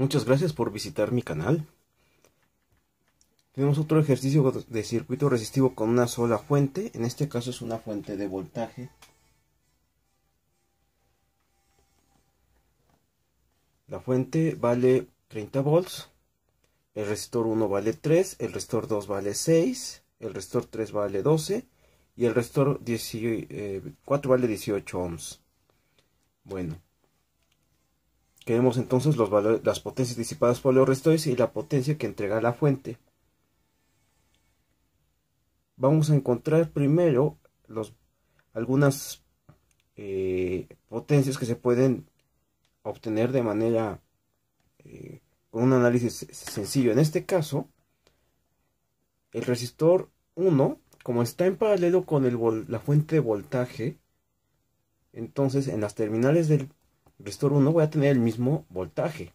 Muchas gracias por visitar mi canal. Tenemos otro ejercicio de circuito resistivo con una sola fuente. En este caso es una fuente de voltaje. La fuente vale 30 volts. El resistor 1 vale 3, el resistor 2 vale 6, el resistor 3 vale 12 y el resistor 4 eh, vale 18 ohms. Bueno. Queremos entonces los valores, las potencias disipadas por los restores y la potencia que entrega la fuente. Vamos a encontrar primero los, algunas eh, potencias que se pueden obtener de manera eh, con un análisis sencillo. En este caso, el resistor 1, como está en paralelo con el la fuente de voltaje, entonces en las terminales del resistor 1 voy a tener el mismo voltaje.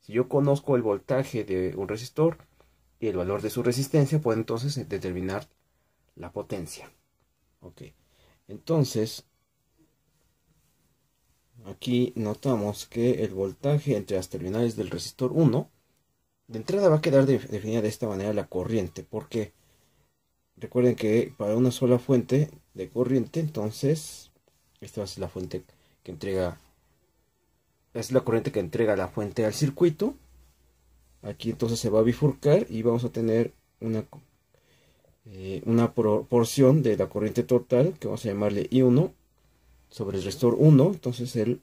Si yo conozco el voltaje de un resistor y el valor de su resistencia, puedo entonces determinar la potencia. Ok, entonces aquí notamos que el voltaje entre las terminales del resistor 1 de entrada va a quedar definida de esta manera la corriente porque recuerden que para una sola fuente de corriente entonces esta va a la fuente que entrega es la corriente que entrega la fuente al circuito. Aquí entonces se va a bifurcar y vamos a tener una, eh, una porción de la corriente total que vamos a llamarle I1 sobre el restor 1. Entonces el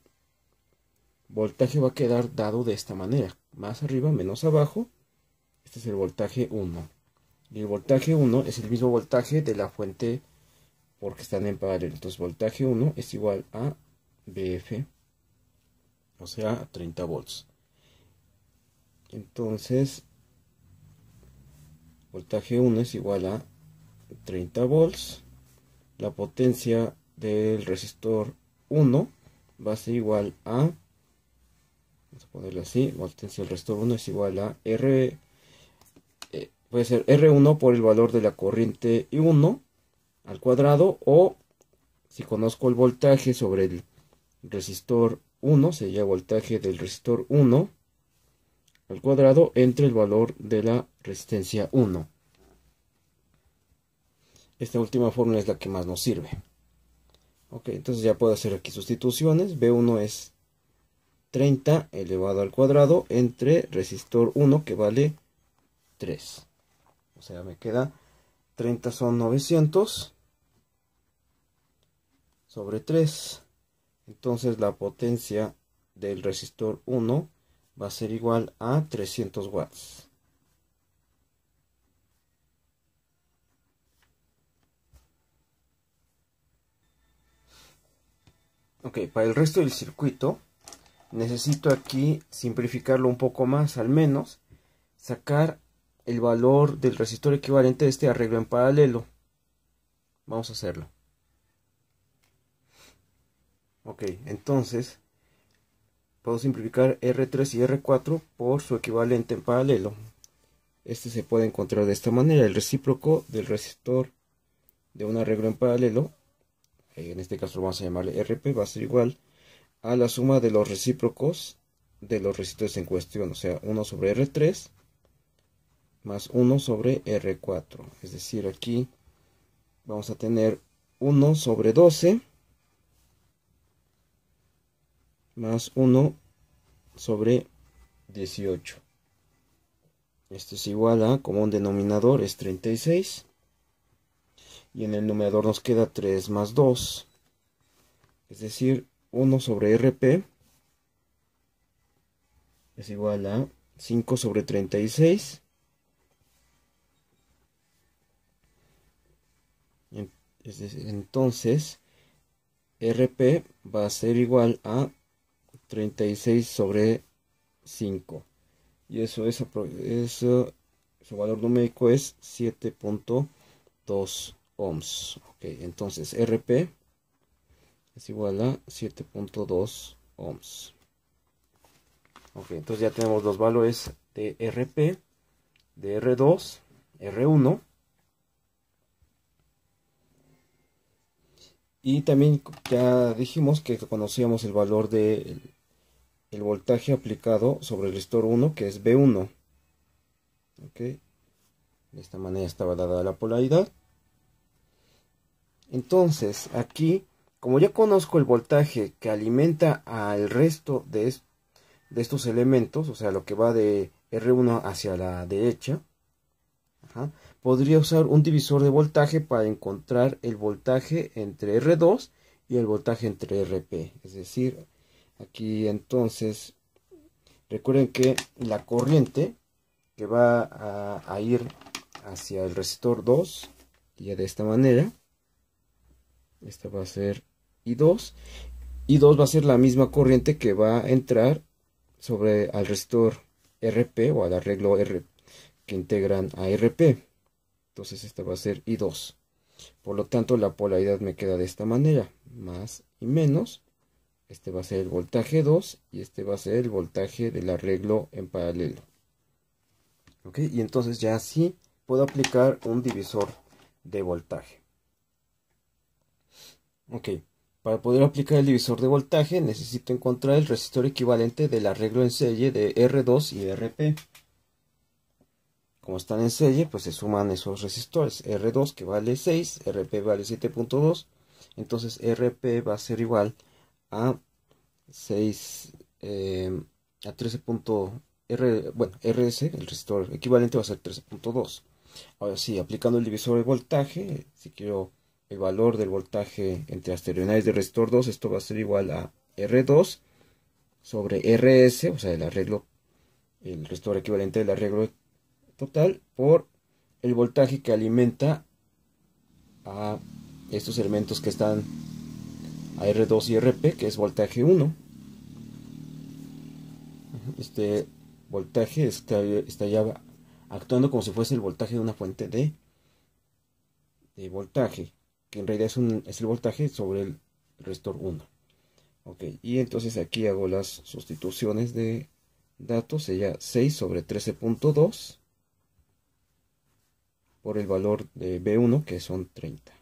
voltaje va a quedar dado de esta manera. Más arriba, menos abajo. Este es el voltaje 1. Y el voltaje 1 es el mismo voltaje de la fuente porque están en paralelo. Entonces voltaje 1 es igual a BF o sea 30 volts entonces voltaje 1 es igual a 30 volts la potencia del resistor 1 va a ser igual a vamos a ponerlo así potencia del resistor 1 es igual a R eh, puede ser R1 por el valor de la corriente I1 al cuadrado o si conozco el voltaje sobre el resistor 1 sería voltaje del resistor 1 al cuadrado entre el valor de la resistencia 1. Esta última fórmula es la que más nos sirve. Ok, entonces ya puedo hacer aquí sustituciones. B1 es 30 elevado al cuadrado entre resistor 1 que vale 3. O sea, me queda 30 son 900 sobre 3. Entonces la potencia del resistor 1 va a ser igual a 300 watts. Ok, para el resto del circuito necesito aquí simplificarlo un poco más, al menos sacar el valor del resistor equivalente de este arreglo en paralelo. Vamos a hacerlo. Ok, entonces puedo simplificar R3 y R4 por su equivalente en paralelo. Este se puede encontrar de esta manera, el recíproco del resistor de un arreglo en paralelo, en este caso lo vamos a llamarle RP, va a ser igual a la suma de los recíprocos de los resistores en cuestión, o sea, 1 sobre R3 más 1 sobre R4. Es decir, aquí vamos a tener 1 sobre 12 más 1 sobre 18. Esto es igual a, como un denominador es 36. Y en el numerador nos queda 3 más 2. Es decir, 1 sobre RP es igual a 5 sobre 36. Entonces, RP va a ser igual a 36 sobre 5. Y eso es, su valor numérico es 7.2 ohms. Ok, entonces RP es igual a 7.2 ohms. Ok, entonces ya tenemos los valores de RP, de R2, R1. Y también ya dijimos que conocíamos el valor de el voltaje aplicado sobre el resistor 1 que es B1 de esta manera estaba dada la polaridad entonces aquí como ya conozco el voltaje que alimenta al resto de, de estos elementos o sea lo que va de R1 hacia la derecha podría usar un divisor de voltaje para encontrar el voltaje entre R2 y el voltaje entre RP es decir Aquí entonces, recuerden que la corriente que va a, ir hacia el resistor 2, ya de esta manera, esta va a ser I2, I2 va a ser la misma corriente que va a entrar sobre al resistor RP o al arreglo R que integran a RP. Entonces esta va a ser I2. Por lo tanto la polaridad me queda de esta manera, más y menos. Este va a ser el voltaje 2 y este va a ser el voltaje del arreglo en paralelo. ¿Ok? Y entonces ya así puedo aplicar un divisor de voltaje. Ok, para poder aplicar el divisor de voltaje necesito encontrar el resistor equivalente del arreglo en serie de R2 y RP. Como están en serie, pues se suman esos resistores. R2 que vale 6, RP vale 7.2. Entonces RP va a ser igual a 6 eh, a 13. R, bueno, RS, el resistor equivalente va a ser 13.2. Ahora sí, aplicando el divisor de voltaje, si quiero el valor del voltaje entre las terminales del resistor 2, esto va a ser igual a R2 sobre RS, o sea, el arreglo, el resistor equivalente del arreglo total, por el voltaje que alimenta a estos elementos que están a R2 y RP, que es voltaje 1. Este voltaje está, ya actuando como si fuese el voltaje de una fuente de, de voltaje, que en realidad es, un, es el voltaje sobre el restor 1. Ok, y entonces aquí hago las sustituciones de datos, sería 6 sobre 13.2 por el valor de B1 que son 30.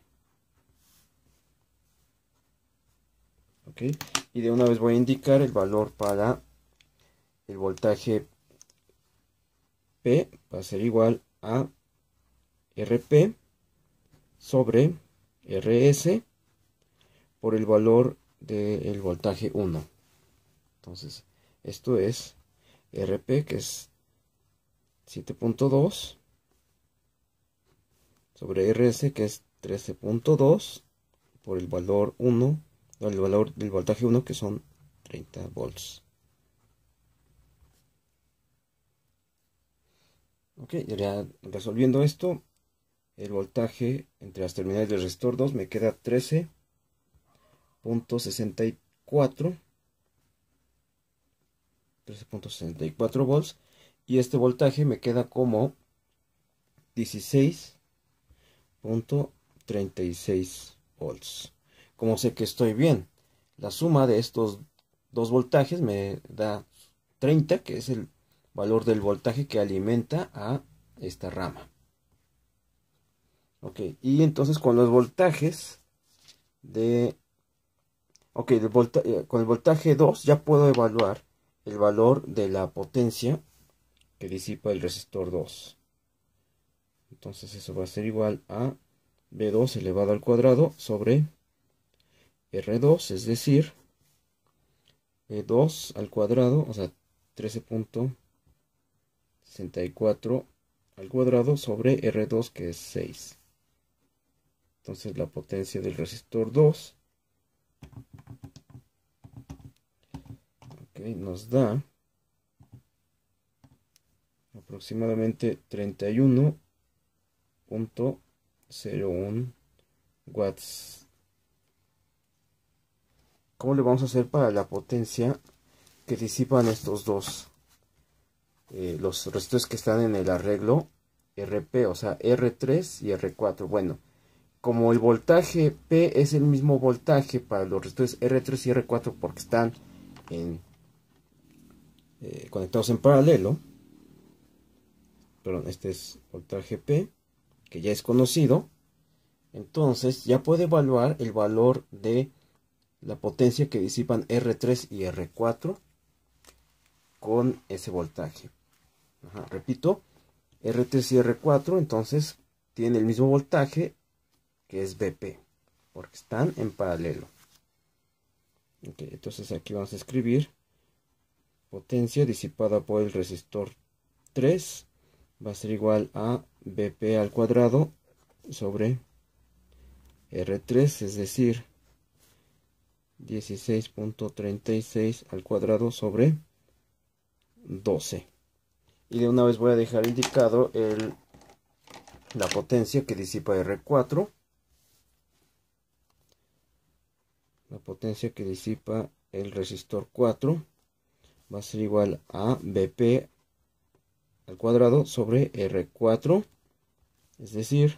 y de una vez voy a indicar el valor para el voltaje P va a ser igual a RP sobre RS por el valor del voltaje 1 entonces esto es RP que es 7.2 sobre RS que es 13.2 por el valor 1 el valor del voltaje 1 que son 30 volts ok ya resolviendo esto el voltaje entre las terminales del resistor 2 me queda 13.64 13.64 volts y este voltaje me queda como 16.36 volts como sé que estoy bien? La suma de estos dos voltajes me da 30, que es el valor del voltaje que alimenta a esta rama. Ok, y entonces con los voltajes de... Ok, eh, con el voltaje 2 ya puedo evaluar el valor de la potencia que disipa el resistor 2. Entonces eso va a ser igual a B2 elevado al cuadrado sobre R2, es decir, 2 e al cuadrado, o sea, 13.64 al cuadrado sobre R2 que es 6. Entonces la potencia del resistor 2 nos da aproximadamente 31.01 watts ¿Cómo le vamos a hacer para la potencia que disipan estos dos? Eh, los restos que están en el arreglo RP, o sea, R3 y R4. Bueno, como el voltaje P es el mismo voltaje para los restos R3 y R4 porque están en, eh, conectados en paralelo. Perdón, este es voltaje P, que ya es conocido. Entonces ya puede evaluar el valor de la potencia que disipan R3 y R4 con ese voltaje. repito, R3 y R4 entonces tienen el mismo voltaje que es BP, porque están en paralelo. entonces aquí vamos a escribir potencia disipada por el resistor 3 va a ser igual a BP al cuadrado sobre R3, es decir, 16.36 al cuadrado sobre 12. Y de una vez voy a dejar indicado la potencia que disipa R4. La potencia que disipa el resistor 4 va a ser igual a BP al cuadrado sobre R4. Es decir,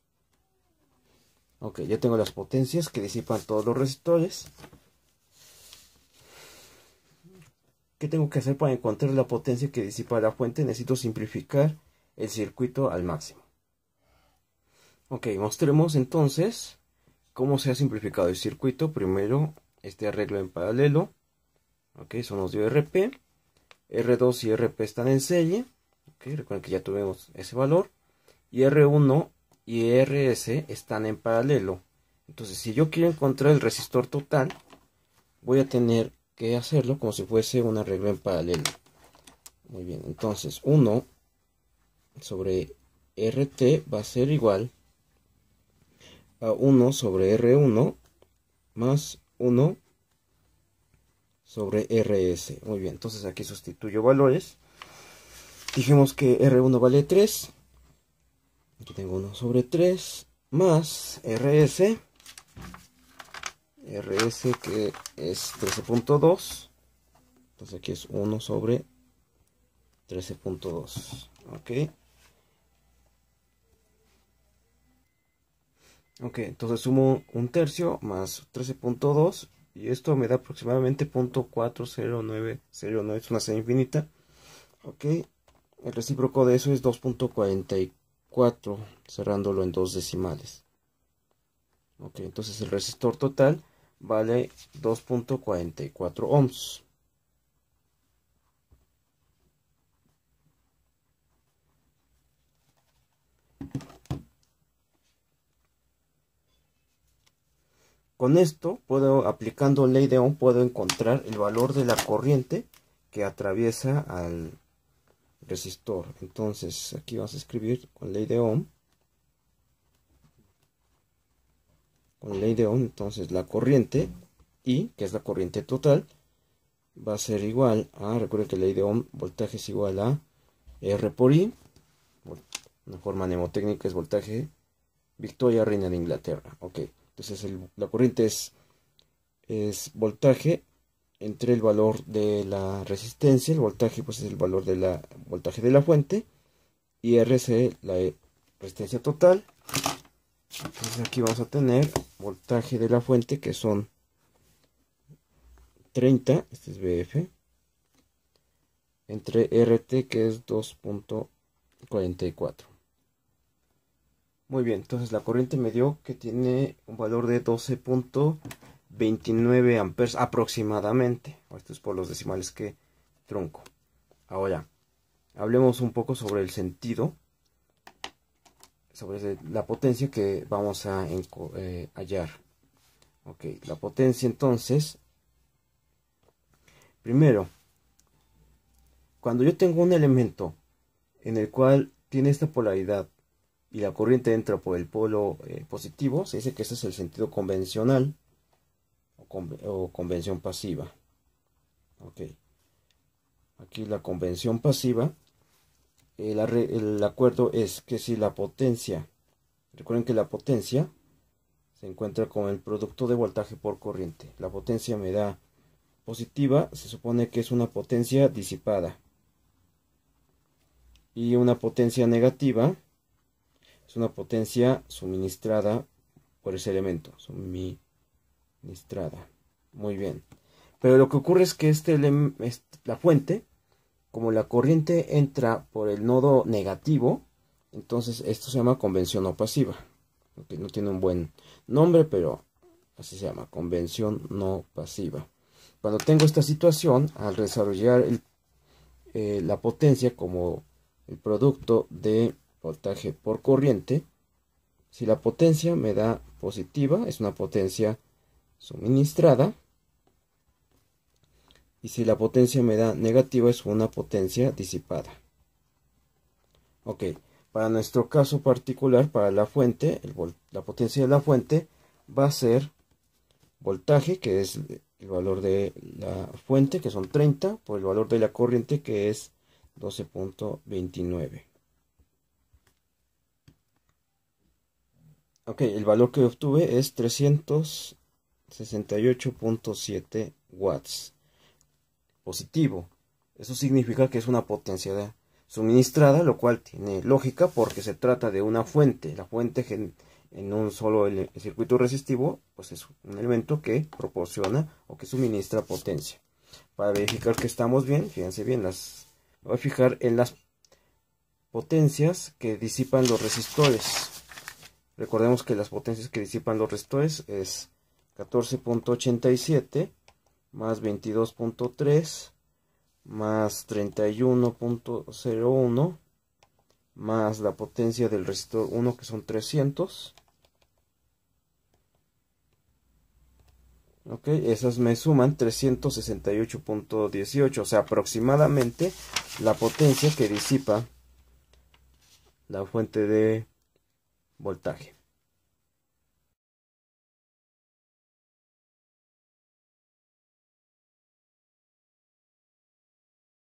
Ok, ya tengo las potencias que disipan todos los resistores. ¿Qué tengo que hacer para encontrar la potencia que disipa la fuente? Necesito simplificar el circuito al máximo. Ok, mostremos entonces cómo se ha simplificado el circuito. Primero, este arreglo en paralelo. Ok, eso nos dio RP. R2 y RP están en serie. Ok, recuerden que ya tuvimos ese valor. Y R1 y e RS están en paralelo. Entonces, si yo quiero encontrar el resistor total, voy a tener que hacerlo como si fuese una regla en paralelo. Muy bien, entonces 1 sobre RT va a ser igual a 1 sobre R1 más 1 sobre RS. Muy bien, entonces aquí sustituyo valores. Dijimos que R1 vale 3, Aquí tengo 1 sobre 3 más RS. RS que es 13.2. Entonces aquí es 1 sobre 13.2. Ok. Ok, entonces sumo un tercio más 13.2 y esto me da aproximadamente 0.40909, es una serie infinita. Ok, el recíproco de eso es 2.44. 4 cerrándolo en dos decimales. entonces el resistor total vale 2.44 ohms. Con esto, puedo, aplicando ley de Ohm, puedo encontrar el valor de la corriente que atraviesa al, resistor. Entonces aquí vas a escribir con ley de Ohm. Con ley de Ohm, entonces la corriente I, que es la corriente total, va a ser igual a, recuerden que ley de Ohm, voltaje es igual a R por I. Una forma mnemotécnica es voltaje Victoria, reina de Inglaterra. Ok, entonces la corriente es, es voltaje entre el valor de la resistencia, el voltaje pues es el valor del voltaje de la fuente y RC la e, resistencia total. Entonces aquí vamos a tener voltaje de la fuente que son 30, este es BF, entre RT que es 2.44. Muy bien, entonces la corriente me dio que tiene un valor de 12. 29 amperes aproximadamente. Esto es por los decimales que tronco. Ahora, hablemos un poco sobre el sentido, sobre la potencia que vamos a eh, hallar. Ok, la potencia entonces, primero, cuando yo tengo un elemento en el cual tiene esta polaridad y la corriente entra por el polo eh, positivo, se dice que ese es el sentido convencional o convención pasiva. Ok. Aquí la convención pasiva. El, acuerdo es que si la potencia. Recuerden que la potencia se encuentra con el producto de voltaje por corriente. La potencia me da positiva, se supone que es una potencia disipada. Y una potencia negativa es una potencia suministrada por ese elemento estrada Muy bien. Pero lo que ocurre es que este, la fuente, como la corriente entra por el nodo negativo, entonces esto se llama convención no pasiva. no tiene un buen nombre, pero así se llama, convención no pasiva. Cuando tengo esta situación, al desarrollar eh, la potencia como el producto de voltaje por corriente, si la potencia me da positiva, es una potencia suministrada. Y si la potencia me da negativa es una potencia disipada. Ok, para nuestro caso particular, para la fuente, el la potencia de la fuente va a ser voltaje, que es el valor de la fuente, que son 30, por el valor de la corriente, que es 12.29. Ok, el valor que obtuve es 300 68.7 watts. Positivo. Eso significa que es una potencia suministrada, lo cual tiene lógica porque se trata de una fuente. La fuente en un solo circuito resistivo, pues es un elemento que proporciona o que suministra potencia. Para verificar que estamos bien, fíjense bien, las, voy a fijar en las potencias que disipan los resistores. Recordemos que las potencias que disipan los resistores es 14.87 más 22.3 más 31.01 más la potencia del resistor 1 que son 300 ok esas me suman 368.18 o sea aproximadamente la potencia que disipa la fuente de voltaje